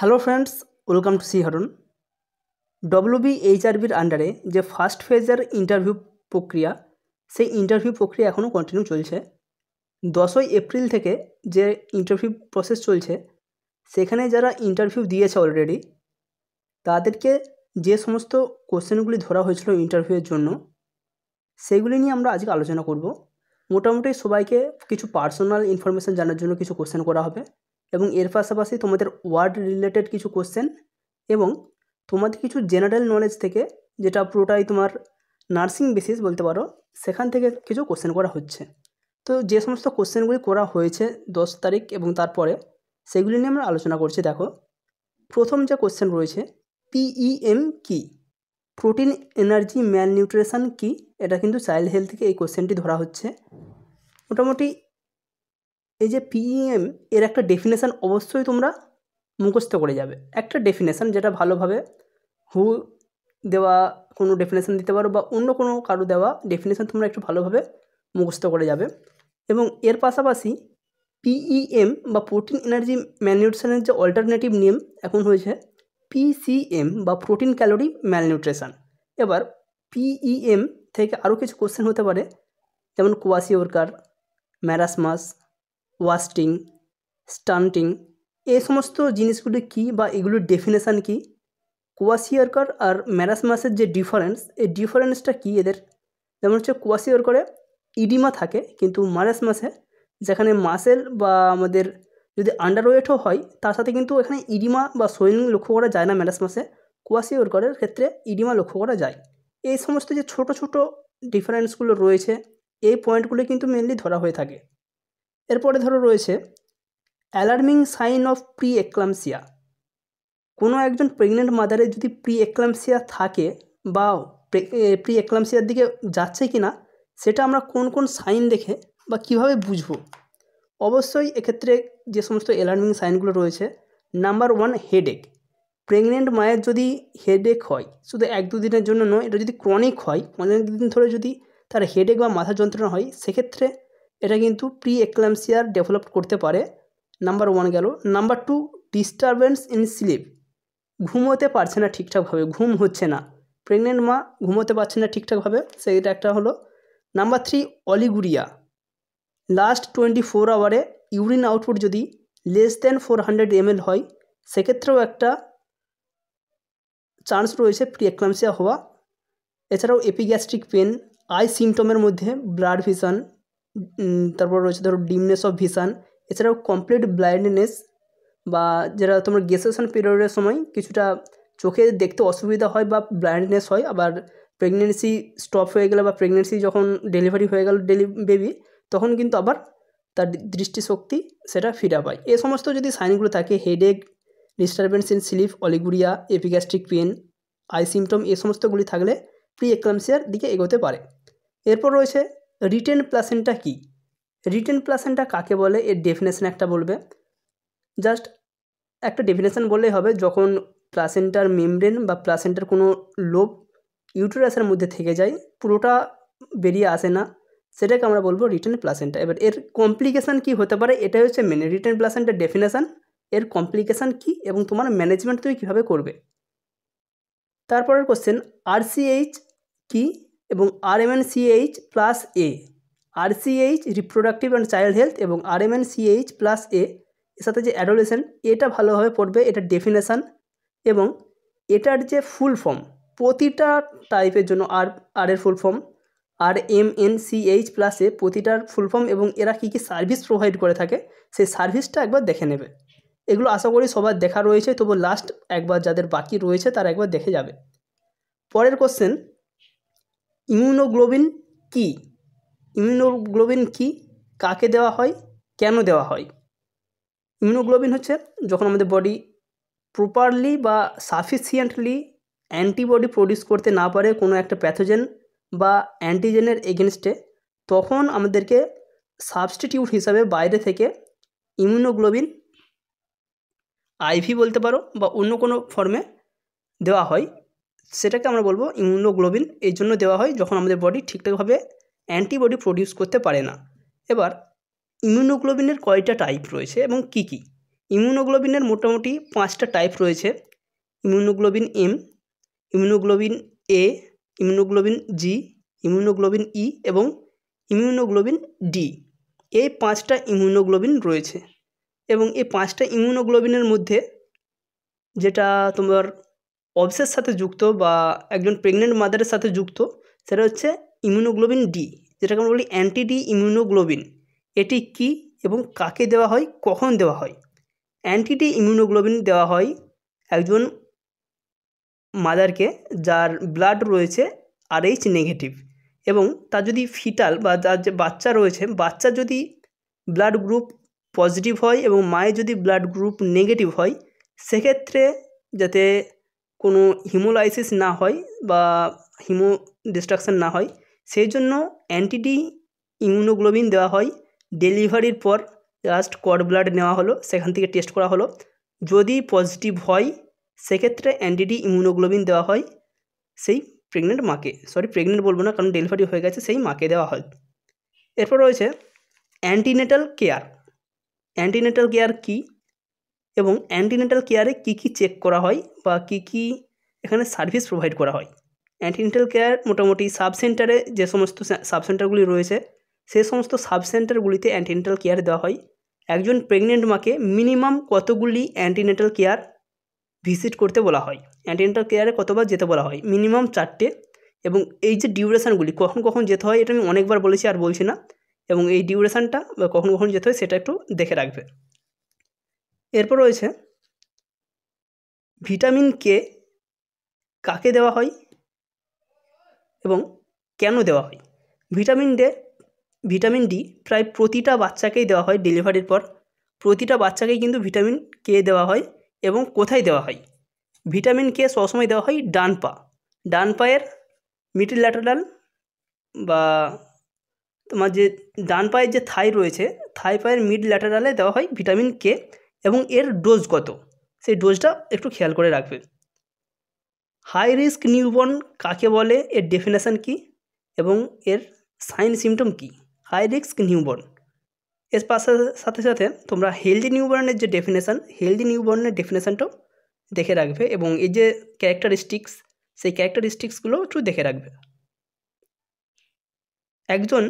Hello friends welcome to সি হারন WB এইচআরবির আন্ডারে যে ফার্স্ট ফেজের ইন্টারভিউ প্রক্রিয়া সেই ইন্টারভিউ প্রক্রিয়া এখনও কন্টিনিউ চলছে দশই এপ্রিল থেকে যে ইন্টারভিউ প্রসেস চলছে সেখানে যারা ইন্টারভিউ দিয়েছে অলরেডি তাদেরকে যে সমস্ত কোশ্চেনগুলি ধরা হয়েছিল ইন্টারভিউয়ের জন্য সেগুলি নিয়ে আমরা আজকে আলোচনা করব মোটামুটি সবাইকে কিছু পার্সোনাল ইনফরমেশান জানার জন্য কিছু কোশ্চেন করা হবে এবং এর পাশাপাশি তোমাদের ওয়ার্ড রিলেটেড কিছু কোশ্চেন এবং তোমাদের কিছু জেনারেল নলেজ থেকে যেটা পুরোটাই তোমার নার্সিং বেসিস বলতে পারো সেখান থেকে কিছু কোশ্চেন করা হচ্ছে তো যে সমস্ত কোশ্চেনগুলি করা হয়েছে দশ তারিখ এবং তারপরে সেগুলি নিয়ে আমরা আলোচনা করছি দেখো প্রথম যে কোশ্চেন রয়েছে পিইএম e কি প্রোটিন এনার্জি ম্যাল নিউট্রিশন কি এটা কিন্তু চাইল্ড হেলথ থেকে এই কোশ্চেনটি ধরা হচ্ছে মোটামুটি এই যে পিএম e এর একটা ডেফিনেশান অবশ্যই তোমরা মুখস্থ করে যাবে একটা ডেফিনেশান যেটা ভালোভাবে হু দেওয়া কোনো ডেফিনেশান দিতে পারো বা অন্য কোনো কারো দেওয়া ডেফিনেশান তোমরা একটু ভালোভাবে মুখস্থ করে যাবে এবং এর পাশাপাশি পিইএম e বা প্রোটিন এনার্জি ম্যালনিউট্রিশনের যে অল্টারনেটিভ নিয়ম এখন হয়েছে পিসিএম বা প্রোটিন ক্যালোরি ম্যালনিউট্রিশন এবার পিইএম e থেকে আরও কিছু কোশ্চেন হতে পারে যেমন ওরকার ম্যারাসমাস ওয়াস্টিং স্টান্টিং এই সমস্ত জিনিসগুলি কি বা এগুলোর ডেফিনেশান কি কোয়াশিয়ারকর আর ম্যারাসমাসের যে ডিফারেন্স এই ডিফারেন্সটা কি এদের যেমন হচ্ছে ওয়ার্কারে ইডিমা থাকে কিন্তু মাসে যেখানে মাসেল বা আমাদের যদি আন্ডারওয়েটও হয় তার সাথে কিন্তু এখানে ইডিমা বা সোয়েলিং লক্ষ্য করা যায় না ম্যারাসমাসে কোয়াশিয়ারকরের ক্ষেত্রে ইডিমা লক্ষ্য করা যায় এই সমস্ত যে ছোট ছোট ডিফারেন্সগুলো রয়েছে এই পয়েন্টগুলো কিন্তু মেনলি ধরা হয়ে থাকে এরপরে ধরো রয়েছে alarming sign of pre eclampsia কোনো একজন প্রেগনেন্ট মাদারের যদি প্রি এক্লামসিয়া থাকে বা প্রি এক্লামসিয়ার দিকে যাচ্ছে কি না সেটা আমরা কোন কোন সাইন দেখে বা কিভাবে বুঝবো অবশ্যই এক্ষেত্রে যে সমস্ত অ্যালার্মিং সাইনগুলো রয়েছে নাম্বার ওয়ান হেডেক প্রেগনেন্ট মায়ের যদি হেডেক হয় শুধু এক দুদিনের জন্য নয় এটা যদি ক্রনিক হয় অনেক দিন ধরে যদি তার হেডেক বা মাথা যন্ত্রণা হয় সেক্ষেত্রে এটা কিন্তু প্রি এক্লামসিয়ার ডেভেলপ করতে পারে নাম্বার ওয়ান গেল number two disturbance in sleep ঘুমোতে পারছে না ঠিকঠাকভাবে ঘুম হচ্ছে না প্রেগনেন্ট মা ঘুমোতে পারছে না ঠিকঠাকভাবে সেইটা একটা হলো number three oliguria last twenty four আওয়ারে ইউরিন আউটপুট যদি less than four hundred ML হয় সেক্ষেত্রেও একটা চান্স রয়েছে প্রি এক্লামসিয়া হওয়া এছাড়াও এপিগ্যাস্ট্রিক পেন আই সিমটমের মধ্যে ব্লাড ভিশন তারপর রয়েছে ধরো ডিমনেস অফ ভিশান এছাড়াও কমপ্লিট ব্লাইন্ডনেস বা যারা তোমার গেসেশন পিরিয়ডের সময় কিছুটা চোখে দেখতে অসুবিধা হয় বা ব্লাইন্ডনেস হয় আবার প্রেগনেন্সি স্টপ হয়ে গেলে বা প্রেগনেন্সি যখন ডেলিভারি হয়ে গেল ডেলি বেবি তখন কিন্তু আবার তার দৃষ্টিশক্তি সেটা ফিরা পায় এ সমস্ত যদি সাইনগুলো থাকে headache disturbance in sleep oliguria epigastric pain eye symptom এ সমস্তগুলি থাকলে প্রি এক্লামসিয়ার দিকে এগোতে পারে এরপর রয়েছে রিটেন প্লাসেন্টা কি রিটেন প্লাসেন্টা কাকে বলে এর ডেফিনেশন একটা বলবে জাস্ট একটা ডেফিনেশন বললেই হবে যখন প্লাসেন্টার মেমব্রেন বা প্লাসেন্টার কোনো লোভ ইউটোরাসের মধ্যে থেকে যায় পুরোটা বেরিয়ে আসে না সেটাকে আমরা বলবো রিটেন প্লাসেন্টা এবার এর কমপ্লিকেশান কি হতে পারে এটাই হচ্ছে মেন রিটেন প্লাসেন্টার ডেফিনেশান এর কমপ্লিকেশান কি এবং তোমার ম্যানেজমেন্ট তুমি কীভাবে করবে তারপরের কোশ্চেন আরসিএইচ কি এবং R CH plus A CH reproductive and child health এবং আর সিএইচ প্লাস এ এর সাথে যে অ্যাডোলেশন এটা ভালোভাবে পড়বে এটা ডেফিনেশান এবং এটার যে ফুল ফর্ম প্রতিটা টাইপের জন্য আর আর এর full form R M N C H plus A প্রতিটার ফুল ফর্ম এবং এরা কী কী সার্ভিস প্রোভাইড করে থাকে সেই সার্ভিসটা একবার দেখে নেবে এগুলো আশা করি সবার দেখা রয়েছে তবু লাস্ট একবার যাদের বাকি রয়েছে তারা একবার দেখে যাবে পরের কোশ্চেন ইমিউনোগ্লোবিন কী ইমিউনোগ্লোবিন কী কাকে দেওয়া হয় কেন দেওয়া হয় ইমিউনোগ্লোবিন হচ্ছে যখন আমাদের বডি প্রপারলি বা সাফিসিয়েন্টলি অ্যান্টিবডি প্রডিউস করতে না পারে কোনো একটা প্যাথোজেন বা অ্যান্টিজেনের এগেনস্টে তখন আমাদেরকে সাবস্টিটিউট হিসাবে বাইরে থেকে ইমিউনোগ্লোবিন আইভি বলতে পারো বা অন্য কোনো ফর্মে দেওয়া হয় সেটাকে আমরা বলবো ইমিউনোগ্লোবিন এই জন্য দেওয়া হয় যখন আমাদের বডি ঠিকঠাকভাবে অ্যান্টিবডি প্রডিউস করতে পারে না এবার ইমিউনোগ্লোবিনের কয়টা টাইপ রয়েছে এবং কি কি ইমিউনোগ্লোবিনের মোটামুটি পাঁচটা টাইপ রয়েছে immunoglobulin M immunoglobulin A immunoglobulin G immunoglobulin E এবং ইমিউনোগ্লোবিন ডি এই পাঁচটা ইমিউনোগ্লোবিন রয়েছে এবং এই পাঁচটা ইমিউনোগ্লোবিনের মধ্যে যেটা তোমার অবসের সাথে যুক্ত বা একজন প্রেগনেন্ট মাদারের সাথে যুক্ত সেটা হচ্ছে ইমিউনোগ্লোবিন ডি যেটাকে আমরা বলি অ্যান্টি ডি ইমিউনোগ্লোবিন এটি কি এবং কাকে দেওয়া হয় কখন দেওয়া হয় অ্যান্টি ডি ইমিউনোগ্লোবিন দেওয়া হয় একজন মাদারকে যার ব্লাড রয়েছে আর এইচ নেগেটিভ এবং তার যদি ফিটাল বা তার যে বাচ্চা রয়েছে বাচ্চা যদি ব্লাড গ্রুপ পজিটিভ হয় এবং মায়ের যদি ব্লাড গ্রুপ নেগেটিভ হয় সেক্ষেত্রে যাতে কোনো হিমোলাইসিস না হয় বা হিমো ডিস্ট্রাকশান না হয় সেই জন্য অ্যান্টিডি ইমিউনোগ্লোবিন দেওয়া হয় ডেলিভারির পর লাস্ট কড ব্লাড নেওয়া হলো সেখান থেকে টেস্ট করা হলো যদি পজিটিভ হয় সেক্ষেত্রে অ্যান্টিডি ইমিউনোগ্লোবিন দেওয়া হয় সেই প্রেগনেন্ট মাকে সরি প্রেগনেন্ট বলবো না কারণ ডেলিভারি হয়ে গেছে সেই মাকে দেওয়া হয় এরপর রয়েছে অ্যান্টিনেটাল কেয়ার অ্যান্টিনেটাল কেয়ার কী এবং অ্যান্টিনেটাল কেয়ারে কী কী চেক করা হয় বা কী কী এখানে সার্ভিস প্রোভাইড করা হয় অ্যান্টিনেটাল কেয়ার মোটামুটি সাব সেন্টারে যে সমস্ত সাব সেন্টারগুলি রয়েছে সেই সমস্ত সাব সেন্টারগুলিতে অ্যান্টিনেটাল কেয়ার দেওয়া হয় একজন প্রেগনেন্ট মাকে মিনিমাম কতগুলি অ্যান্টিনেটাল কেয়ার ভিজিট করতে বলা হয় অ্যান্টিনেটাল কেয়ারে কতবার যেতে বলা হয় মিনিমাম চারটে এবং এই যে ডিউরেশানগুলি কখন কখন যেতে হয় এটা আমি অনেকবার বলেছি আর বলছি না এবং এই ডিউরেশানটা বা কখন কখন যেতে হয় সেটা একটু দেখে রাখবে এরপর রয়েছে ভিটামিন কে কাকে দেওয়া হয় এবং কেন দেওয়া হয় ভিটামিন ডে ভিটামিন ডি প্রায় প্রতিটা বাচ্চাকেই দেওয়া হয় ডেলিভারির পর প্রতিটা বাচ্চাকেই কিন্তু ভিটামিন কে দেওয়া হয় এবং কোথায় দেওয়া হয় ভিটামিন কে সবসময় দেওয়া হয় ডান পা ডান পায়ের মিডিল ল্যাটারাল বা তোমার যে ডান পায়ের যে থাই রয়েছে থাই পায়ের মিড ল্যাটারালে দেওয়া হয় ভিটামিন কে এবং এর ডোজ কত সেই ডোজটা একটু খেয়াল করে রাখবে হাই রিস্ক নিউবর্ন কাকে বলে এর ডেফিনেশান কি এবং এর সাইন সিমটম কি হাই রিস্ক নিউবর্ন এর পাশে সাথে সাথে তোমরা হেলদি নিউবর্নের যে ডেফিনেশান হেলদি নিউবর্নের ডেফিনেশানটাও দেখে রাখবে এবং এই যে ক্যারেক্টারিস্টিক্স সেই ক্যারেক্টারিস্টিক্সগুলো একটু দেখে রাখবে একজন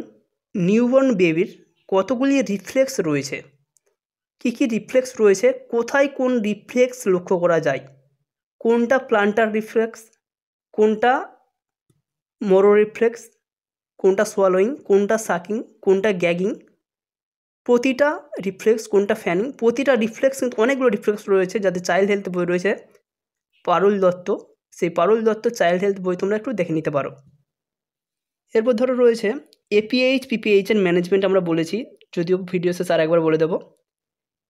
নিউবর্ন বেবির কতগুলি রিফ্লেক্স রয়েছে কি কি রিফ্লেক্স রয়েছে কোথায় কোন রিফ্লেক্স লক্ষ্য করা যায় কোনটা প্লান্টার রিফ্লেক্স কোনটা মরো রিফ্লেক্স কোনটা সোয়ালোয়িং কোনটা সাকিং কোনটা গ্যাগিং প্রতিটা রিফ্লেক্স কোনটা ফ্যানিং প্রতিটা রিফ্লেক্স কিন্তু অনেকগুলো রিফ্লেক্স রয়েছে যাদের চাইল্ড হেলথ বই রয়েছে পারুল দত্ত সেই পারুল দত্ত চাইল্ড হেলথ বই তোমরা একটু দেখে নিতে পারো এরপর ধরো রয়েছে এপিএইচ পিপিএইচ এর ম্যানেজমেন্ট আমরা বলেছি যদিও ভিডিও স্যার আর একবার বলে দেবো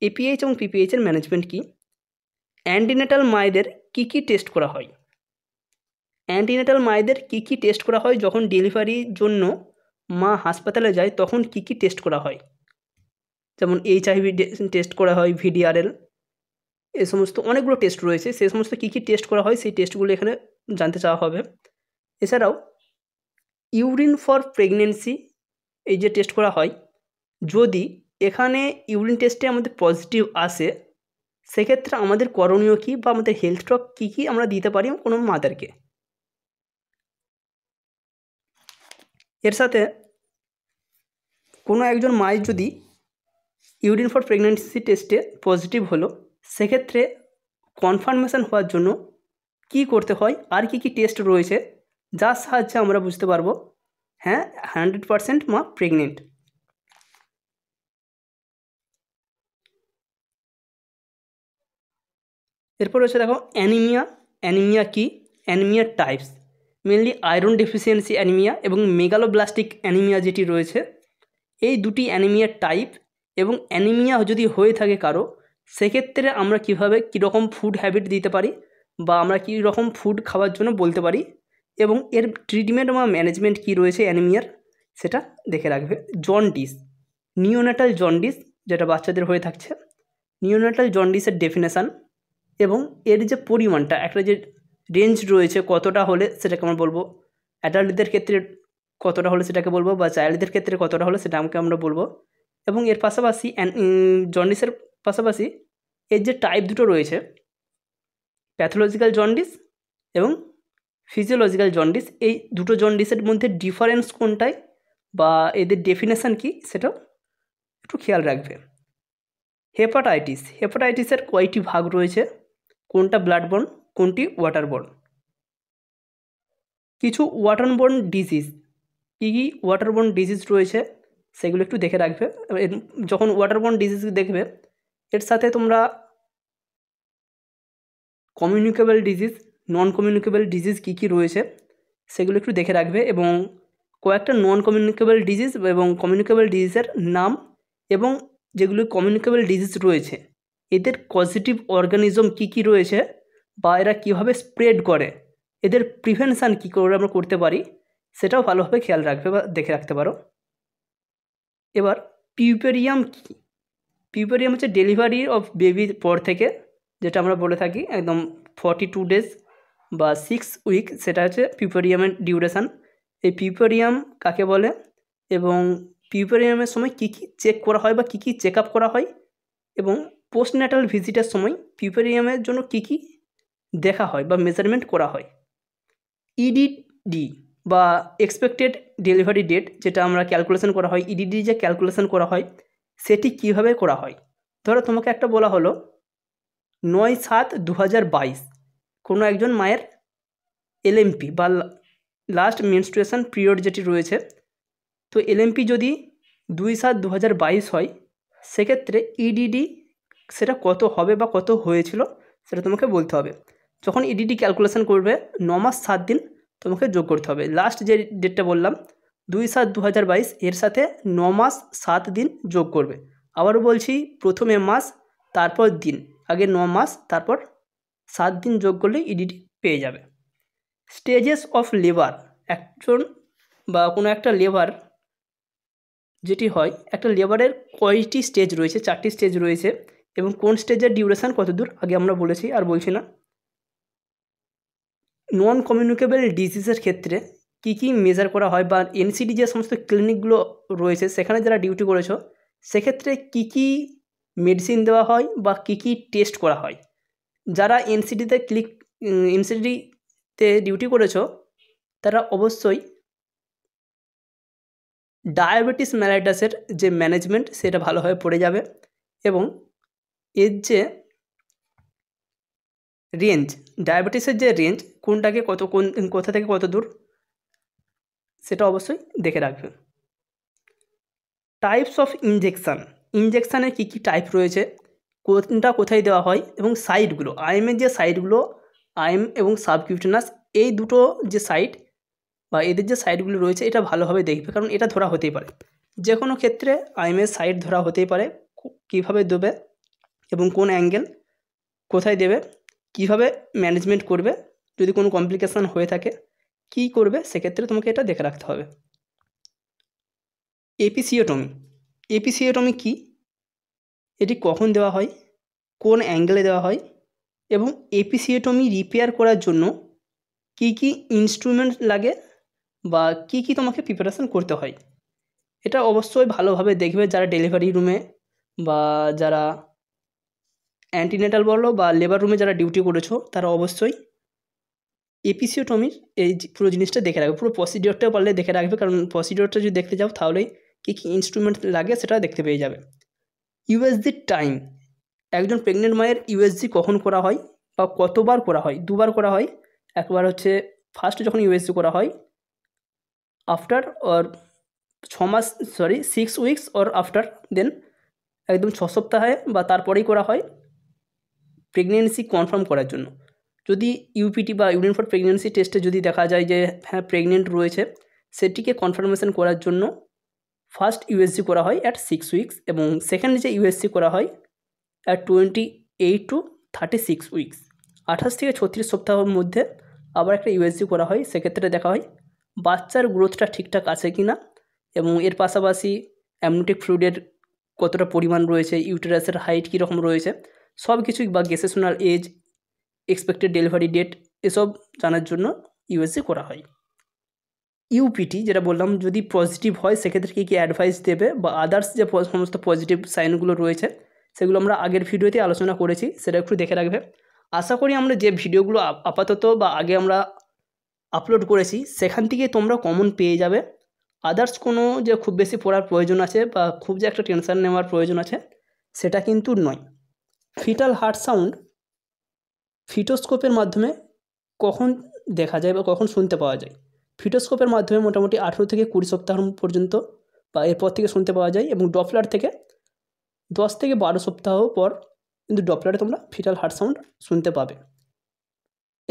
এপিএইচ এবং পিপিএইচের ম্যানেজমেন্ট কী অ্যান্টিনেটাল মায়েদের কি কি টেস্ট করা হয় অ্যান্টিনেটাল মায়েদের কি কি টেস্ট করা হয় যখন ডেলিভারির জন্য মা হাসপাতালে যায় তখন কি কি টেস্ট করা হয় যেমন এইচআইভি টেস্ট করা হয় ভিডিআরএল এ সমস্ত অনেকগুলো টেস্ট রয়েছে সে সমস্ত কী কী টেস্ট করা হয় সেই টেস্টগুলো এখানে জানতে চাওয়া হবে এছাড়াও ইউরিন ফর প্রেগনেন্সি এই যে টেস্ট করা হয় যদি এখানে ইউরিন টেস্টে আমাদের পজিটিভ আসে সেক্ষেত্রে আমাদের করণীয় কী বা আমাদের হেলথ ড্রপ কী কী আমরা দিতে পারি কোনো মাদারকে এর সাথে কোনো একজন মায়ের যদি ইউরিন ফর প্রেগনেন্সি টেস্টে পজিটিভ হলো সেক্ষেত্রে কনফার্মেশান হওয়ার জন্য কি করতে হয় আর কি কি টেস্ট রয়েছে যার সাহায্যে আমরা বুঝতে পারবো হ্যাঁ হান্ড্রেড পারসেন্ট মা প্রেগনেন্ট এরপর রয়েছে দেখো অ্যানিমিয়া অ্যানিমিয়া কি anaemia types mainly iron deficiency anaemia এবং মেগালোব্লাস্টিক অ্যানিমিয়া যেটি রয়েছে এই দুটি অ্যানিমিয়া টাইপ এবং অ্যানিমিয়া যদি হয়ে থাকে কারো সেক্ষেত্রে আমরা কিভাবে কীরকম ফুড হ্যাবিট দিতে পারি বা আমরা কীরকম ফুড খাওয়ার জন্য বলতে পারি এবং এর ট্রিটমেন্ট বা ম্যানেজমেন্ট কি রয়েছে অ্যানিমিয়ার সেটা দেখে রাখবে জন্ডিস নিওনাটাল জন্ডিস যেটা বাচ্চাদের হয়ে থাকছে নিউনেটাল জন্ডিসের ডেফিনেশান এবং এর যে পরিমাণটা একটা যে রেঞ্জ রয়েছে কতটা হলে সেটাকে আমরা বলবো অ্যাডাল্টদের ক্ষেত্রে কতটা হলে সেটাকে বলবো বা চাইল্ডদের ক্ষেত্রে কতটা হলে সেটা আমাকে আমরা বলবো এবং এর পাশাপাশি জন্ডিসের পাশাপাশি এর যে টাইপ দুটো রয়েছে প্যাথোলজিক্যাল জন্ডিস এবং ফিজিওলজিক্যাল জন্ডিস এই দুটো জন্ডিসের মধ্যে ডিফারেন্স কোনটাই বা এদের ডেফিনেশান কি সেটাও একটু খেয়াল রাখবে হেপাটাইটিস হেপাটাইটিসের কয়টি ভাগ রয়েছে কোনটা ব্লাডবর্ন কোনটি ওয়াটারবর্ন কিছু ওয়াটারবর্ন ডিজিজ কী কী ওয়াটারবর্ন ডিজিজ রয়েছে সেগুলো একটু দেখে রাখবে যখন ওয়াটারবর্ন ডিজিজ দেখবে এর সাথে তোমরা communicable disease non communicable disease কী কী রয়েছে সেগুলো একটু দেখে রাখবে এবং কয়েকটা নন কমিউনিকেবল ডিজিজ এবং কমিউনিকেবল ডিজিজের নাম এবং যেগুলো কমিউনিকেবল ডিজিজ রয়েছে এদের পজিটিভ অর্গানিজম কি কি রয়েছে বা এরা কীভাবে স্প্রেড করে এদের প্রিভেনশান কী করে আমরা করতে পারি সেটাও ভালোভাবে খেয়াল রাখবে বা দেখে রাখতে পারো এবার পিউপেরিয়াম কী পিউপেরিয়াম হচ্ছে ডেলিভারি অফ বেবির পর থেকে যেটা আমরা বলে থাকি একদম ফর্টি টু ডেজ বা সিক্স উইক সেটা হচ্ছে পিউপেরিয়ামের ডিউরেশান এই পিউপেরিয়াম কাকে বলে এবং পিউপেরিয়ামের সময় কী কী চেক করা হয় বা কী কী চেক করা হয় এবং পোস্টন্যাটাল ভিজিটের সময় পিউপেরিয়ামের জন্য কি কি দেখা হয় বা মেজারমেন্ট করা হয় ইডিডি e বা এক্সপেক্টেড ডেলিভারি ডেট যেটা আমরা ক্যালকুলেশন করা হয় ইডিডি e যে ক্যালকুলেশন করা হয় সেটি কিভাবে করা হয় ধরো তোমাকে একটা বলা হলো নয় সাত দু হাজার বাইশ কোনো একজন মায়ের এলএমপি বা লাস্ট মেনস্ট্রুয়েশন পিরিয়ড যেটি রয়েছে তো এলএমপি যদি দুই সাত দু হাজার বাইশ হয় সেক্ষেত্রে ইডিডি e সেটা কত হবে বা কত হয়েছিল সেটা তোমাকে বলতে হবে যখন ইডিডি e ক্যালকুলেশন করবে ন মাস সাত দিন তোমাকে যোগ করতে হবে লাস্ট যে ডেটটা বললাম দুই সাত দু এর সাথে ন মাস সাত দিন যোগ করবে আবারও বলছি প্রথমে মাস তারপর দিন আগে ন মাস তারপর সাত দিন যোগ করলে ইডিটি e পেয়ে যাবে স্টেজেস অফ লেবার একজন বা কোনো একটা লেবার যেটি হয় একটা লেবারের কয়টি স্টেজ রয়েছে চারটি স্টেজ রয়েছে এবং কোন স্টেজের ডিউরেশান কতদূর আগে আমরা বলেছি আর বলছি না নন কমিউনিকেবল ডিজিজের ক্ষেত্রে কী কী মেজার করা হয় বা এনসিডি যে সমস্ত ক্লিনিকগুলো রয়েছে সেখানে যারা ডিউটি করেছ সেক্ষেত্রে কী কী মেডিসিন দেওয়া হয় বা কী কী টেস্ট করা হয় যারা এনসিডিতে ক্লিক এনসিডিতে ডিউটি করেছ তারা অবশ্যই ডায়াবেটিস ম্যালাইটাসের যে ম্যানেজমেন্ট সেটা ভালোভাবে পড়ে যাবে এবং এর যে রেঞ্জ ডায়াবেটিসের যে রেঞ্জ কোনটাকে কত কোন কোথা থেকে কত দূর সেটা অবশ্যই দেখে রাখবে টাইপস অফ ইঞ্জেকশান ইঞ্জেকশানের কী কী টাইপ রয়েছে কোনটা কোথায় দেওয়া হয় এবং সাইডগুলো আইএমের যে সাইডগুলো আইএম এবং সাবকিউটেনাস এই দুটো যে সাইড বা এদের যে সাইডগুলো রয়েছে এটা ভালোভাবে দেখবে কারণ এটা ধরা হতেই পারে যে কোনো ক্ষেত্রে আইএমের সাইড ধরা হতেই পারে কীভাবে দেবে এবং কোন অ্যাঙ্গেল কোথায় দেবে কিভাবে ম্যানেজমেন্ট করবে যদি কোনো কমপ্লিকেশান হয়ে থাকে কি করবে সেক্ষেত্রে তোমাকে এটা দেখে রাখতে হবে এপিসিওটমি এপিসিওটমি কি এটি কখন দেওয়া হয় কোন অ্যাঙ্গেলে দেওয়া হয় এবং এপিসিওটমি রিপেয়ার করার জন্য কি কি ইনস্ট্রুমেন্ট লাগে বা কি কি তোমাকে প্রিপারেশান করতে হয় এটা অবশ্যই ভালোভাবে দেখবে যারা ডেলিভারি রুমে বা যারা অ্যান্টিনেটাল বলো বা লেবার রুমে যারা ডিউটি করেছো তারা অবশ্যই এপিসিওটমির এই পুরো জিনিসটা দেখে রাখবে পুরো প্রসিডিওরটাও পারলে দেখে রাখবে কারণ প্রসিডিওরটা যদি দেখতে যাও তাহলেই কী কী ইনস্ট্রুমেন্ট লাগে সেটা দেখতে পেয়ে যাবে ইউএসজি টাইম একজন প্রেগনেন্ট মায়ের ইউএসজি কখন করা হয় বা কতবার করা হয় দুবার করা হয় একবার হচ্ছে ফার্স্ট যখন ইউএসজি করা হয় আফটার অর ছ মাস sorry six weeks or after then একদম ছ সপ্তাহে বা তারপরেই করা হয় প্রেগনেন্সি কনফার্ম করার জন্য যদি ইউপিটি বা ইউরিন ফর প্রেগনেন্সি টেস্টে যদি দেখা যায় যে হ্যাঁ প্রেগনেন্ট রয়েছে সেটিকে কনফার্মেশন করার জন্য ফার্স্ট ইউএসজি করা হয় অ্যাট সিক্স উইকস এবং সেকেন্ড যে ইউএসজি করা হয় at twenty eight to thirty six weeks আঠাশ থেকে ছত্রিশ সপ্তাহের মধ্যে আবার একটা ইউএসজি করা হয় সেক্ষেত্রে দেখা হয় বাচ্চার গ্রোথটা ঠিকঠাক আছে কি না এবং এর পাশাপাশি অ্যামনিটিক ফ্লুইডের কতটা পরিমাণ রয়েছে ইউটেরাসের হাইট কীরকম রয়েছে সব কিছুই বা gestational age expected delivery date এসব জানার জন্য ইউএসএ করা হয় ইউপিটি যেটা বললাম যদি পজিটিভ হয় সেক্ষেত্রে কী কী অ্যাডভাইস দেবে বা আদার্স যে সমস্ত পজিটিভ সাইনগুলো রয়েছে সেগুলো আমরা আগের ভিডিওতে আলোচনা করেছি সেটা একটু দেখে রাখবে আশা করি আমরা যে ভিডিওগুলো আপাতত বা আগে আমরা আপলোড করেছি সেখান থেকে তোমরা কমন পেয়ে যাবে আদার্স কোনো যে খুব বেশি পড়ার প্রয়োজন আছে বা খুব যে একটা টেনশান নেওয়ার প্রয়োজন আছে সেটা কিন্তু নয় ফিটাল হার্ট সাউন্ড ফিটোস্কোপের মাধ্যমে কখন দেখা যায় বা কখন শুনতে পাওয়া যায় ফিটোস্কোপের মাধ্যমে মোটামুটি আঠেরো থেকে কুড়ি সপ্তাহ পর্যন্ত বা এরপর থেকে শুনতে পাওয়া যায় এবং ডপলার থেকে দশ থেকে বারো সপ্তাহ পর কিন্তু ডপলারে তোমরা ফিটাল হার্ট সাউন্ড শুনতে পাবে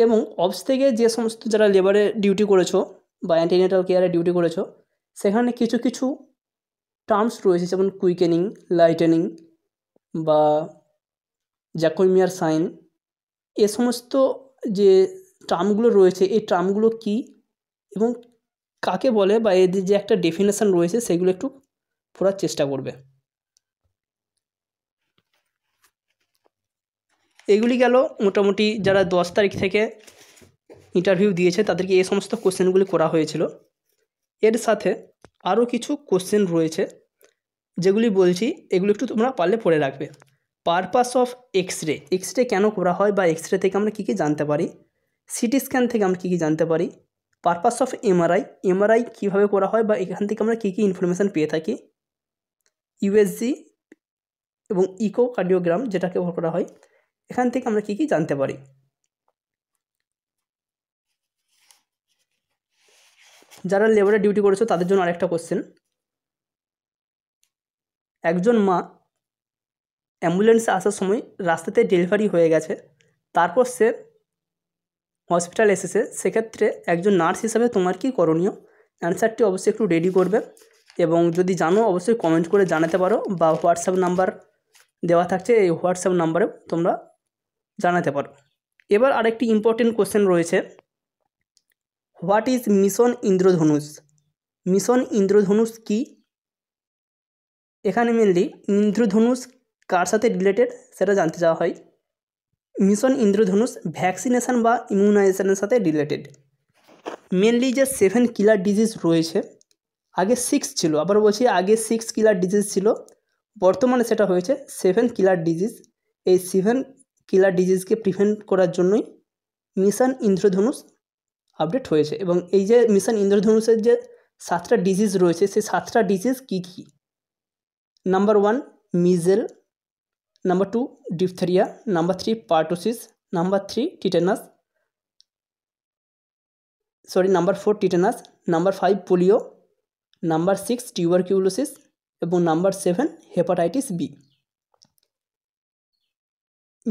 এবং অফিস থেকে যে সমস্ত যারা লেবারে ডিউটি করেছো বা অ্যান্টিনেটাল কেয়ারে ডিউটি করেছো সেখানে কিছু কিছু টার্মস রয়েছে যেমন কুইকেনিং লাইটেনিং বা জ্যাকোমিয়ার সাইন এ সমস্ত যে টার্মগুলো রয়েছে এই টার্মগুলো কি এবং কাকে বলে বা এদের যে একটা ডেফিনেশান রয়েছে সেগুলো একটু পড়ার চেষ্টা করবে এগুলি গেল মোটামুটি যারা দশ তারিখ থেকে ইন্টারভিউ দিয়েছে তাদেরকে এই সমস্ত কোশ্চেনগুলি করা হয়েছিল এর সাথে আরও কিছু কোশ্চেন রয়েছে যেগুলি বলছি এগুলো একটু তোমরা পারলে পড়ে রাখবে purpose of X ray X ray কেন করা হয় বা এক্স রে থেকে আমরা কী কী জানতে পারি সিটি স্ক্যান থেকে আমরা কী কী জানতে পারি পারপাস অফ এমআরআই এমআরআই কীভাবে করা হয় বা এখান থেকে আমরা কী কী ইনফরমেশান পেয়ে থাকি ইউএসজি এবং ইকো কার্ডিওগ্রাম যেটাকে করা হয় এখান থেকে আমরা কী কী জানতে পারি যারা লেবারে ডিউটি করেছে তাদের জন্য আরেকটা কোশ্চেন একজন মা অ্যাম্বুলেন্সে আসার সময় রাস্তাতে ডেলিভারি হয়ে গেছে তারপর সে হসপিটাল এসেছে সেক্ষেত্রে একজন নার্স হিসাবে তোমার কি করণীয় অ্যান্সারটি অবশ্যই একটু রেডি করবে এবং যদি জানো অবশ্যই কমেন্ট করে জানাতে পারো বা হোয়াটসঅ্যাপ নাম্বার দেওয়া থাকছে এই হোয়াটসঅ্যাপ নাম্বারে তোমরা জানাতে পারো এবার আরেকটি ইম্পর্টেন্ট কোশ্চেন রয়েছে what is mission Indradhanush mission Indradhanush কি এখানে মেনলি ইন্দ্রধনুষ কার সাথে রিলেটেড সেটা জানতে চাওয়া হয় মিশন ইন্দ্রধনুষ ভ্যাকসিনেশান বা ইমিউনাইজেশনের সাথে রিলেটেড মেনলি যে সেভেন কিলার ডিজিজ রয়েছে আগে সিক্স ছিল আবার বলছি আগে সিক্স কিলার ডিজিজ ছিল বর্তমানে সেটা হয়েছে সেভেন কিলার ডিজিজ এই সেভেন কিলার ডিজিজকে প্রিভেন্ট করার জন্যই মিশন ইন্দ্রধনুষ আপডেট হয়েছে এবং এই যে মিশন ইন্দ্রধনুষের যে সাতটা ডিজিজ রয়েছে সেই সাতটা ডিজিজ কী কী number one measles number two diphtheria number three pertussis number three tetanus sorry number four tetanus number five polio number six tuberculosis এবং number seven hepatitis B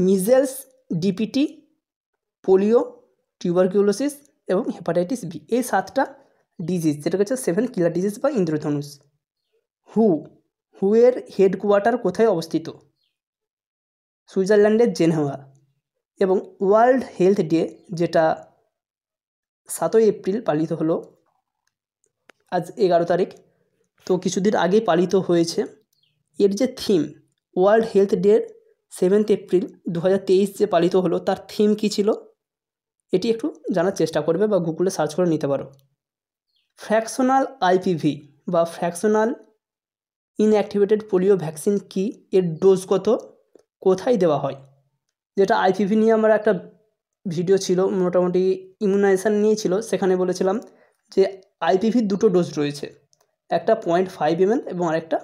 measles DPT polio tuberculosis এবং hepatitis B এই সাতটা disease যেটা হচ্ছে seven killer disease বা ইন্দ্রধনুষ হু হুয়ের headquarter কোথায় অবস্থিত সুইজারল্যান্ডের জেনেভা এবং ওয়ার্ল্ড হেলথ ডে যেটা সাতই এপ্রিল পালিত হলো আজ এগারো তারিখ তো কিছুদিন আগে পালিত হয়েছে এর যে থিম ওয়ার্ল্ড হেলথ ডের সেভেন্থ এপ্রিল দু যে পালিত হলো তার থিম কী ছিল এটি একটু জানার চেষ্টা করবে বা গুগলে সার্চ করে নিতে পারো ফ্র্যাকশনাল আইপিভি বা ফ্র্যাকশনাল ইনঅ্যাক্টিভেটেড পোলিও ভ্যাকসিন কি এর ডোজ কত কোথায় দেওয়া হয় যেটা আইপিভি নিয়ে আমার একটা ভিডিও ছিল মোটামুটি ইমিউনাইজেশান নিয়ে ছিল সেখানে বলেছিলাম যে আইপিভির দুটো ডোজ রয়েছে একটা পয়েন্ট ফাইভ এমএল এবং আরেকটা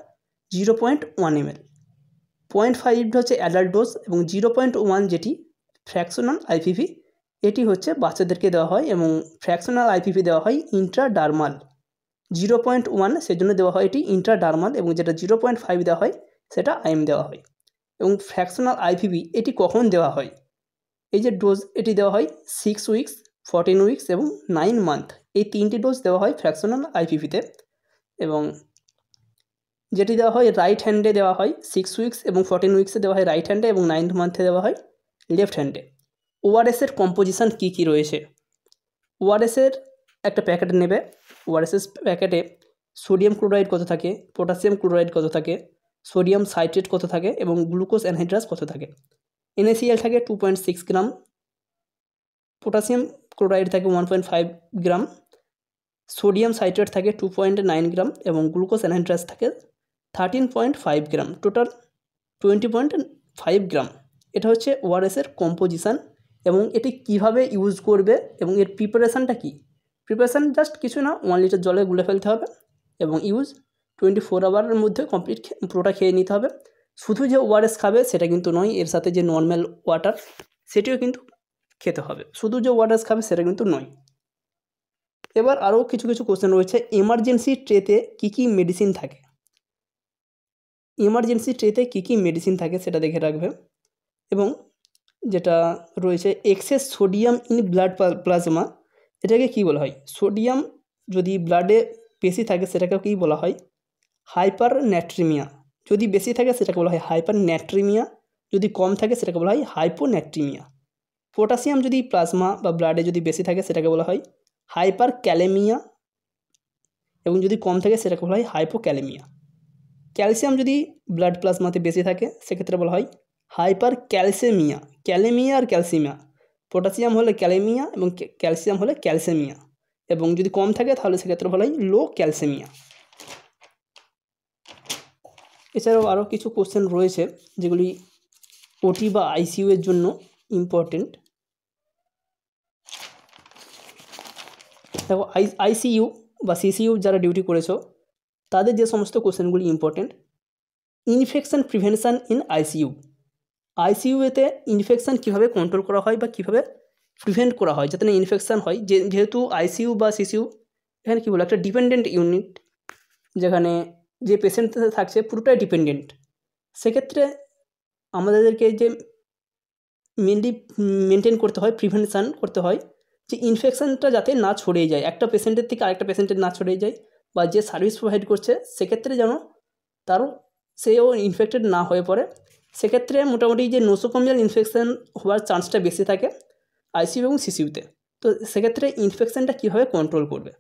zero point one ml point ফাইভটা হচ্ছে অ্যাডাল্ট ডোজ এবং জিরো পয়েন্ট ওয়ান যেটি ফ্র্যাকশনাল আইপিভি এটি হচ্ছে বাচ্চাদেরকে দেওয়া হয় এবং ফ্র্যাকশনাল আইপিভি দেওয়া হয় ইন্ট্রাডার্মাল জিরো পয়েন্ট ওয়ান সেজন্য দেওয়া হয় এটি ইন্ট্রাডার্মাল এবং যেটা জিরো পয়েন্ট ফাইভ দেওয়া হয় সেটা আইএম দেওয়া হয় এবং ফ্র্যাকশনাল আইপিভি এটি কখন দেওয়া হয় এই যে ডোজ এটি দেওয়া হয় সিক্স উইকস ফর্টিন উইকস এবং নাইন মান্থ এই তিনটি ডোজ দেওয়া হয় ফ্র্যাকশনাল আইপিভিতে এবং যেটি দেওয়া হয় রাইট হ্যান্ডে দেওয়া হয় সিক্স উইকস এবং ফর্টিন উইকসে দেওয়া হয় রাইট হ্যান্ডে এবং নাইন্থ মান্থে দেওয়া হয় লেফট হ্যান্ডে ওআরএসের কম্পোজিশান কী কী রয়েছে ওআরএসের একটা প্যাকেট নেবে ওআরএসএস প্যাকেটে সোডিয়াম ক্লোরাইড কত থাকে পটাশিয়াম ক্লোরাইড কত থাকে সোডিয়াম সাইট্রেট কত থাকে এবং গ্লুকোজ অ্যানহাইড্রাস কত থাকে এনএসিএল থাকে two point six gram potassium chloride থাকে one point five gram sodium citrate থাকে টু পয়েন্ট নাইন গ্রাম এবং গ্লুকোজ অ্যানহাইড্রাস থাকে thirteen point five gram total twenty point five gram এটা হচ্ছে ওআরএসের কম্পোজিশান এবং এটি কিভাবে ইউজ করবে এবং এর প্রিপারেশানটা কী প্রিপারেশান জাস্ট কিছু না ওয়ান লিটার জলে গুলে ফেলতে হবে এবং ইউজ টোয়েন্টি ফোর আওয়ারের মধ্যে কমপ্লিট পুরোটা খেয়ে নিতে হবে শুধু যে ওয়ারেস খাবে সেটা কিন্তু নয় এর সাথে যে নর্মাল ওয়াটার সেটিও কিন্তু খেতে হবে শুধু যে ওয়ারেস খাবে সেটা কিন্তু নয় এবার আরও কিছু কিছু কোশ্চেন রয়েছে এমার্জেন্সি ট্রেতে কি কি মেডিসিন থাকে এমার্জেন্সি ট্রেতে কি কি মেডিসিন থাকে সেটা দেখে রাখবে এবং যেটা রয়েছে excess sodium in blood plasma এটাকে কি বলা হয় সোডিয়াম যদি ব্লাডে বেশি থাকে সেটাকে কী বলা হয় হাইপার ন্যাট্রিমিয়া যদি বেশি থাকে সেটাকে বলা হয় হাইপার ন্যাট্রিমিয়া যদি কম থাকে সেটাকে বলা হয় হাইপোন্যাট্রিমিয়া পটাশিয়াম যদি প্লাজমা বা ব্লাডে যদি বেশি থাকে সেটাকে বলা হয় হাইপার ক্যালেমিয়া এবং যদি কম থাকে সেটাকে বলা হয় হাইপোক্যালেমিয়া ক্যালসিয়াম যদি ব্লাড প্লাজমাতে বেশি থাকে সেক্ষেত্রে বলা হয় হাইপার ক্যালসেমিয়া ক্যালেমিয়া আর ক্যালসিমিয়া পটাশিয়াম হলে ক্যালেমিয়া এবং ক্যালসিয়াম হলে ক্যালসেমিয়া এবং যদি কম থাকে তাহলে সেক্ষেত্রে বলা হয় লো ক্যালসেমিয়া এছাড়াও আরও কিছু কোশ্চেন রয়েছে যেগুলি ওটি বা আইসিউ এর জন্য ইম্পর্টেন্ট দেখো আই আইসিইউ বা সিসিইউ যারা ডিউটি করেছো তাদের যে সমস্ত কোশ্চেনগুলি important infection prevention in ICU আইসিইউতে ইনফেকশান কীভাবে কন্ট্রোল করা হয় বা কীভাবে প্রিভেন্ট করা হয় যাতে না ইনফেকশান হয় যে যেহেতু আইসিইউ বা সিসিইউ এখানে কী বলো একটা ডিপেন্ডেন্ট ইউনিট যেখানে যে পেশেন্ট থাকছে পুরোটাই ডিপেন্ডেন্ট সেক্ষেত্রে আমাদেরকে যে মেনলি মেনটেন করতে হয় প্রিভেনশান করতে হয় যে ইনফেকশানটা যাতে না ছড়িয়ে যায় একটা পেশেন্টের থেকে আরেকটা পেশেন্টের না ছড়িয়ে যায় বা যে সার্ভিস প্রোভাইড করছে সেক্ষেত্রে যেন তারও সেও ইনফেক্টেড না হয়ে পড়ে সেক্ষেত্রে মোটামুটি যে নোসোকমিয়াল ইনফেকশান হওয়ার চান্সটা বেশি থাকে আইসিউ এবং সিসিউতে তো সেক্ষেত্রে ইনফেকশানটা কীভাবে কন্ট্রোল করবে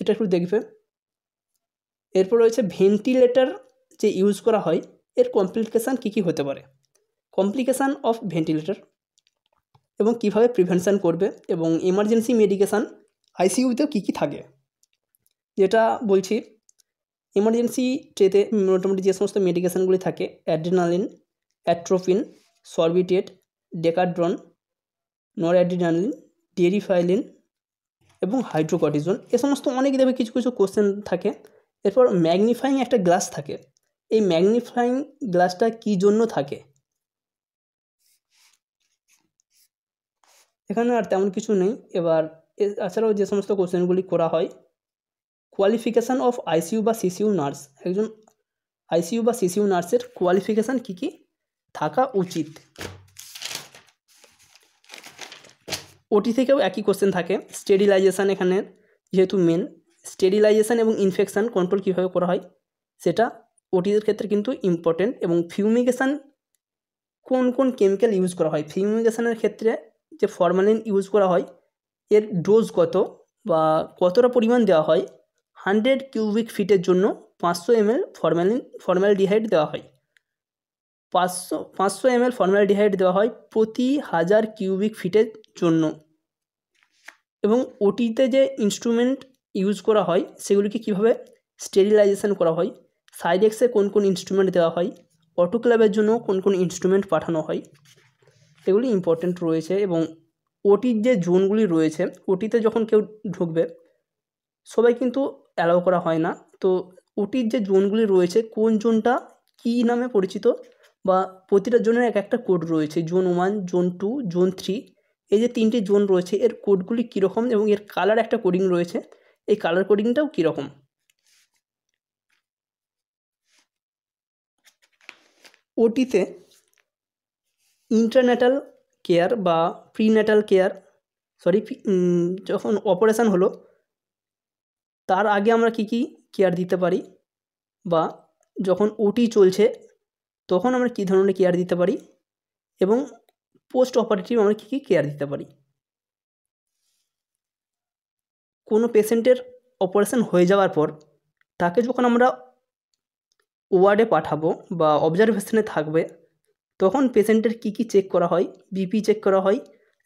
এটা একটু দেখবে এরপর রয়েছে ভেন্টিলেটার যে ইউজ করা হয় এর কমপ্লিকেশান কী কী হতে পারে কমপ্লিকেশান অফ ভেন্টিলেটার এবং কিভাবে প্রিভেনশান করবে এবং ইমার্জেন্সি মেডিকেশান আইসিইউতেও কী কী থাকে যেটা বলছি ইমার্জেন্সি ট্রেতে মোটামুটি যে সমস্ত মেডিকেশানগুলি থাকে অ্যাড্রিনালিন অ্যাট্রোফিন সর্বিটেট ডেকাড্রন নর অ্যাড্রিনালিন ডেরিফাইলিন এবং হাইড্রোকটিজন এ সমস্ত অনেক দেবে কিছু কিছু কোশ্চেন থাকে এরপর ম্যাগনিফাইং একটা গ্লাস থাকে এই ম্যাগনিফাইং গ্লাসটা কি জন্য থাকে এখানে আর তেমন কিছু নেই এবার এছাড়াও যে সমস্ত কোশ্চেনগুলি করা হয় কোয়ালিফিকেশান অফ আইসিউ বা সিসিউ নার্স একজন আইসিউ বা সিসিউ নার্সের কোয়ালিফিকেশান কী কী থাকা উচিত ওটি থেকেও একই কোশ্চেন থাকে স্টেডিলাইজেশান এখানে যেহেতু মেন স্টেরিলাইজেশন এবং ইনফেকশান কন্ট্রোল কীভাবে করা হয় সেটা ওটিদের ক্ষেত্রে কিন্তু ইম্পর্টেন্ট এবং ফিউমিগেশান কোন কোন কেমিক্যাল ইউজ করা হয় ফিউমিগেশানের ক্ষেত্রে যে ফরমালিন ইউজ করা হয় এর ডোজ কত বা কতটা পরিমাণ দেওয়া হয় হান্ড্রেড কিউবিক ফিটের জন্য পাঁচশো এমএল ফরমালিন ডিহাইড দেওয়া হয় পাঁচশো পাঁচশো এমএল ডিহাইড দেওয়া হয় প্রতি হাজার কিউবিক ফিটের জন্য এবং ওটিতে যে ইনস্ট্রুমেন্ট ইউজ করা হয় সেগুলিকে কিভাবে স্টেরিলাইজেশন করা হয় সাইডেক্সে কোন কোন ইনস্ট্রুমেন্ট দেওয়া হয় অটোক্লাবের জন্য কোন কোন ইনস্ট্রুমেন্ট পাঠানো হয় এগুলি ইম্পর্টেন্ট রয়েছে এবং ওটির যে জোনগুলি রয়েছে ওটিতে যখন কেউ ঢুকবে সবাই কিন্তু অ্যালাউ করা হয় না তো ওটির যে জোনগুলি রয়েছে কোন জোনটা কি নামে পরিচিত বা প্রতিটা জোনের এক একটা কোড রয়েছে zone one zone two zone three এই যে তিনটি জোন রয়েছে এর কোডগুলি কীরকম এবং এর কালার একটা কোডিং রয়েছে এই কালার কোডিংটাও কীরকম ওটিতে ইন্টারন্যাটাল কেয়ার বা প্রিন্যাটাল কেয়ার সরি যখন অপারেশান হলো তার আগে আমরা কি কি কেয়ার দিতে পারি বা যখন ওটি চলছে তখন আমরা কি ধরনের কেয়ার দিতে পারি এবং পোস্ট অপারেটিভ আমরা কী কী কেয়ার দিতে পারি কোনো পেশেন্টের অপারেশন হয়ে যাওয়ার পর তাকে যখন আমরা ওয়ার্ডে পাঠাবো বা অবজারভেশনে থাকবে তখন পেশেন্টের কি কি চেক করা হয় বিপি চেক করা হয়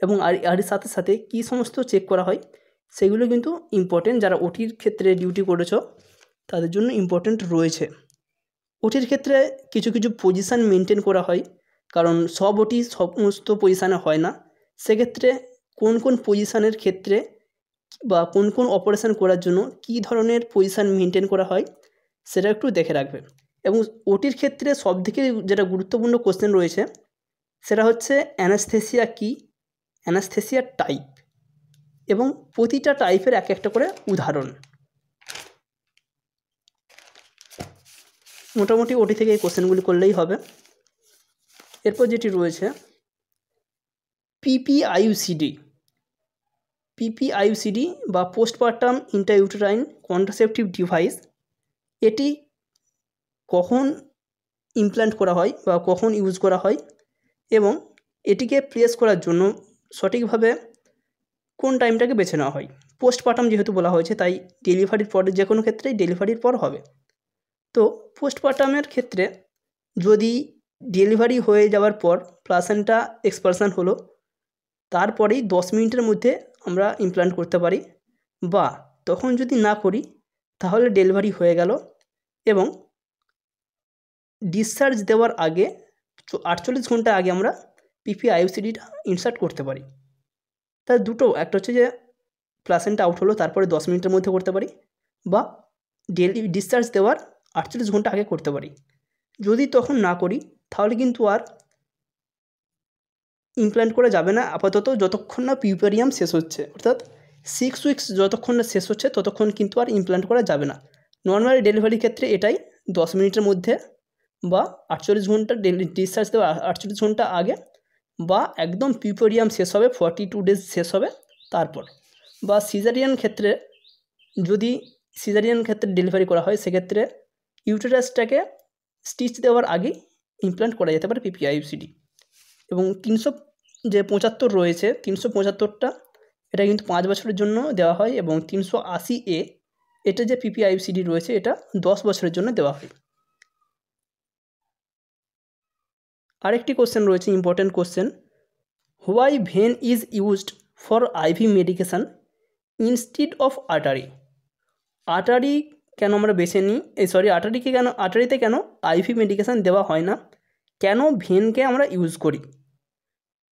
এবং আর আর সাথে সাথে কি সমস্ত চেক করা হয় সেগুলো কিন্তু ইম্পর্টেন্ট যারা ওটির ক্ষেত্রে ডিউটি করেছ তাদের জন্য ইম্পর্টেন্ট রয়েছে ওটির ক্ষেত্রে কিছু কিছু পজিশান মেনটেন করা হয় কারণ সব ওটি সমস্ত পজিশানে হয় না সেক্ষেত্রে কোন কোন পজিশানের ক্ষেত্রে বা কোন কোন অপারেশান করার জন্য কি ধরনের পজিশান মেনটেন করা হয় সেটা একটু দেখে রাখবে এবং ওটির ক্ষেত্রে সব থেকে যেটা গুরুত্বপূর্ণ কোশ্চেন রয়েছে সেটা হচ্ছে অ্যানাস্থেসিয়া কি অ্যানাস্থেসিয়া টাইপ এবং প্রতিটা টাইপের এক একটা করে উদাহরণ মোটামুটি ওটি থেকে এই কোশ্চেনগুলি করলেই হবে এরপর যেটি রয়েছে পিপিআইউসিডি পিপিআইউসিডি বা পোস্টপার্টাম ইন্টারইউটেরাইন কন্ট্রাসেপটিভ ডিভাইস এটি কখন ইমপ্ল্যান্ট করা হয় বা কখন ইউজ করা হয় এবং এটিকে প্লেস করার জন্য সঠিকভাবে কোন টাইমটাকে বেছে নেওয়া হয় পোস্টপার্টাম যেহেতু বলা হয়েছে তাই ডেলিভারির পর যে কোনো ক্ষেত্রেই ডেলিভারির পর হবে তো পোস্টপার্টামের ক্ষেত্রে যদি ডেলিভারি হয়ে যাওয়ার পর প্লাসেন্টা এক্সপারশান হলো তারপরেই দশ মিনিটের মধ্যে আমরা ইমপ্লান্ট করতে পারি বা তখন যদি না করি তাহলে ডেলিভারি হয়ে গেল এবং ডিসচার্জ দেওয়ার আগে আটচল্লিশ ঘন্টা আগে আমরা পিপি আইওসিডিটা ইনসার্ট করতে পারি তা দুটো একটা হচ্ছে যে প্লাসেন্টা আউট হলো তারপরে দশ মিনিটের মধ্যে করতে পারি বা ডেলি ডিসচার্জ দেওয়ার আটচল্লিশ ঘন্টা আগে করতে পারি যদি তখন না করি তাহলে কিন্তু আর ইমপ্ল্যান্ট করা যাবে না আপাতত যতক্ষণ না পিউপেরিয়াম শেষ হচ্ছে অর্থাৎ সিক্স উইক্স যতক্ষণ না শেষ হচ্ছে ততক্ষণ কিন্তু আর ইমপ্ল্যান্ট করা যাবে না নর্মাল ডেলিভারির ক্ষেত্রে এটাই দশ মিনিটের মধ্যে বা আটচল্লিশ ঘন্টা ডিসচার্জ দেওয়া আটচল্লিশ ঘন্টা আগে বা একদম পিউপেরিয়াম শেষ হবে ফর্টি টু ডেজ শেষ হবে তারপর বা সিজারিয়ান ক্ষেত্রে যদি সিজারিয়ান ক্ষেত্রে ডেলিভারি করা হয় সেক্ষেত্রে ইউটেরাসটাকে স্টিচ দেওয়ার আগেই ইমপ্ল্যান্ট করা যেতে পারে পিপিআইউসিডি এবং তিনশো যে পঁচাত্তর রয়েছে তিনশো পঁচাত্তরটা এটা কিন্তু পাঁচ বছরের জন্য দেওয়া হয় এবং তিনশো আশি এ এটা যে পিপিআইসিডি রয়েছে এটা দশ বছরের জন্য দেওয়া হয় আরেকটি কোশ্চেন রয়েছে important question why vein is used for IV medication instead of artery artery কেন আমরা বেছে নিই এই সরি আটারিকে কেন আটারিতে কেন আইভি মেডিকেশান দেওয়া হয় না কেন ভেনকে আমরা ইউজ করি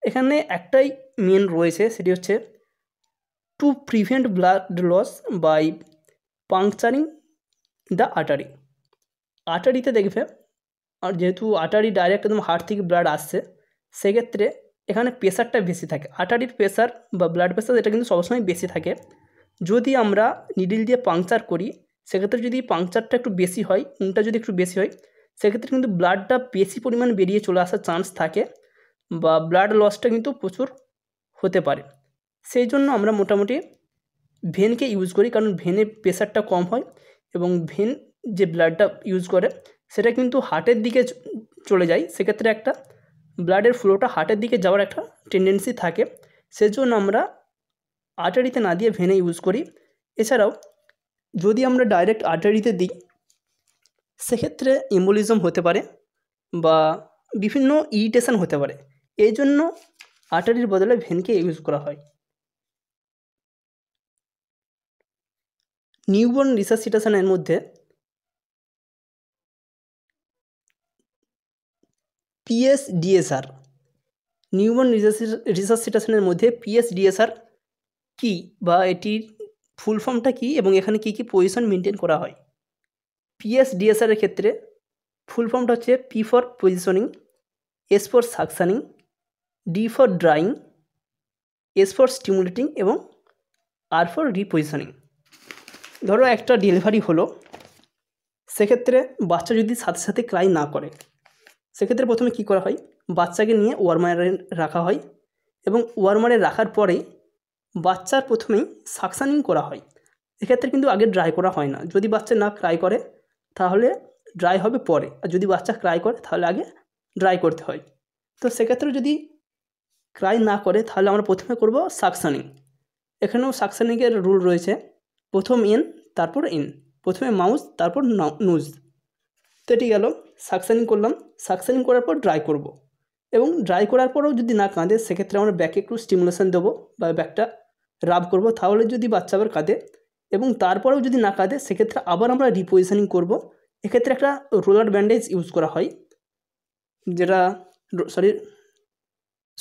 এখানে একটাই মেন রয়েছে সেটি হচ্ছে to prevent blood loss by puncturing the artery আটারিতে দেখবে আর যেহেতু আটারি ডাইরেক্ট একদম হার্ট থেকে ব্লাড আসছে সেক্ষেত্রে এখানে প্রেশারটা বেশি থাকে আটারির প্রেশার বা ব্লাড প্রেশার এটা কিন্তু সবসময় বেশি থাকে যদি আমরা নিডিল দিয়ে পাংচার করি সেক্ষেত্রে যদি পাংচারটা একটু বেশি হয় উনটা যদি একটু বেশি হয় সেক্ষেত্রে কিন্তু ব্লাডটা বেশি পরিমাণ বেরিয়ে চলে আসার চান্স থাকে বা ব্লাড লসটা কিন্তু প্রচুর হতে পারে সেই জন্য আমরা মোটামুটি ভেনকে ইউজ করি কারণ ভেনে প্রেশারটা কম হয় এবং ভেন যে ব্লাডটা ইউজ করে সেটা কিন্তু হার্টের দিকে চলে যায় সেক্ষেত্রে একটা ব্লাডের ফ্লোটা হার্টের দিকে যাওয়ার একটা টেন্ডেন্সি থাকে সেজন্য আমরা আর্টারিতে না দিয়ে ভেনে ইউজ করি এছাড়াও যদি আমরা ডাইরেক্ট আর্টারিতে দিই সেক্ষেত্রে এম্বোলিজম হতে পারে বা বিভিন্ন ইরিটেশন হতে পারে এই জন্য আটারির বদলে ভেনকে ইউজ করা হয় নিউবর্ন রিসাসিটেশনের মধ্যে পিএস ডিএসআর নিউবর্ন রিসাসিটেশনের মধ্যে পিএস ডিএসআর কি বা এটির ফুল ফর্মটা কি এবং এখানে কি কি পজিশন মেনটেন করা হয় পিএস ডিএসআরের ক্ষেত্রে ফুল ফর্মটা হচ্ছে P for positioning S for suctioning D for drying S for stimulating এবং আর ফর রিপজিশনিং ধরো একটা ডেলিভারি হলো সেক্ষেত্রে বাচ্চা যদি সাথে সাথে ক্রাই না করে সেক্ষেত্রে প্রথমে কি করা হয় বাচ্চাকে নিয়ে ওয়ার্মারে রাখা হয় এবং ওয়ারমারে রাখার পরে বাচ্চার প্রথমেই সাকশানিং করা হয় এক্ষেত্রে কিন্তু আগে ড্রাই করা হয় না যদি বাচ্চা না ক্রাই করে তাহলে ড্রাই হবে পরে আর যদি বাচ্চা ক্রাই করে তাহলে আগে ড্রাই করতে হয় তো সেক্ষেত্রে যদি ক্রাই না করে তাহলে আমরা প্রথমে করব সাকশানিং এখানেও সাকশানিংয়ের রুল রয়েছে প্রথম ইন তারপর ইন প্রথমে মাউস তারপর নুজ তো এটি গেল সাকশানিং করলাম সাকশানিং করার পর ড্রাই করব। এবং ড্রাই করার পরেও যদি না কাঁদে সেক্ষেত্রে আমরা ব্যাকে একটু স্টিমুলেশান দেবো বা ব্যাকটা রাব করব তাহলে যদি বাচ্চা আবার কাঁদে এবং তারপরেও যদি না কাঁদে সেক্ষেত্রে আবার আমরা রিপোজিশনিং করব এক্ষেত্রে একটা রোলার ব্যান্ডেজ ইউজ করা হয় যেটা সরি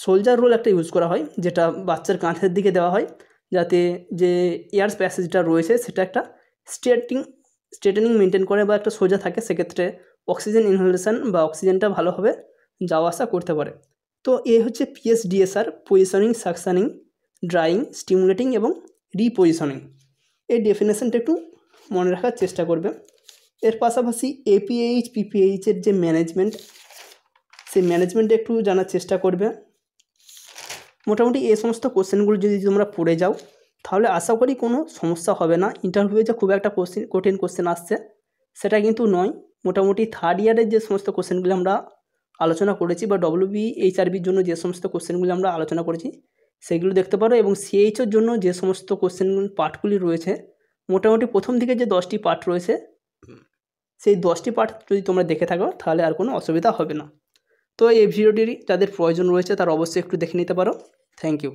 সোলজার রোল একটা ইউজ করা হয় যেটা বাচ্চার কাঁধের দিকে দেওয়া হয় যাতে যে এয়ার প্যাসেজটা রয়েছে সেটা একটা স্ট্রেটিং স্ট্রেটেনিং মেনটেন করে বা একটা সোজা থাকে সেক্ষেত্রে অক্সিজেন ইনহেলেশান বা অক্সিজেনটা ভালোভাবে যাওয়া আসা করতে পারে তো এ হচ্ছে PSDSR positioning suctioning drying stimulating এবং রিপজিশনিং এই ডেফিনেশনটা একটু মনে রাখার চেষ্টা করবে এর পাশাপাশি এপিএইচ পিপিএইচের যে ম্যানেজমেন্ট সেই ম্যানেজমেন্টটা একটু জানার চেষ্টা করবে মোটামুটি এই সমস্ত কোশ্চেনগুলো যদি তোমরা পড়ে যাও তাহলে আশা করি কোনো সমস্যা হবে না ইন্টারভিউয়ে যে খুব একটা কোশ্চেন কঠিন কোশ্চেন আসছে সেটা কিন্তু নয় মোটামুটি থার্ড ইয়ারের যে সমস্ত কোশ্চেনগুলো আমরা আলোচনা করেছি বা বি এইচআরবির জন্য যে সমস্ত কোশ্চেনগুলো আমরা আলোচনা করেছি সেগুলো দেখতে পারো এবং সিএইচওর জন্য যে সমস্ত কোশ্চেন পার্টগুলি রয়েছে মোটামুটি প্রথম থেকে যে দশটি পার্ট রয়েছে সেই দশটি পার্ট যদি তোমরা দেখে থাকো তাহলে আর কোনো অসুবিধা হবে না তো এই ভিডিওটি যাদের প্রয়োজন রয়েছে তার অবশ্যই একটু দেখে নিতে পারো থ্যাংক ইউ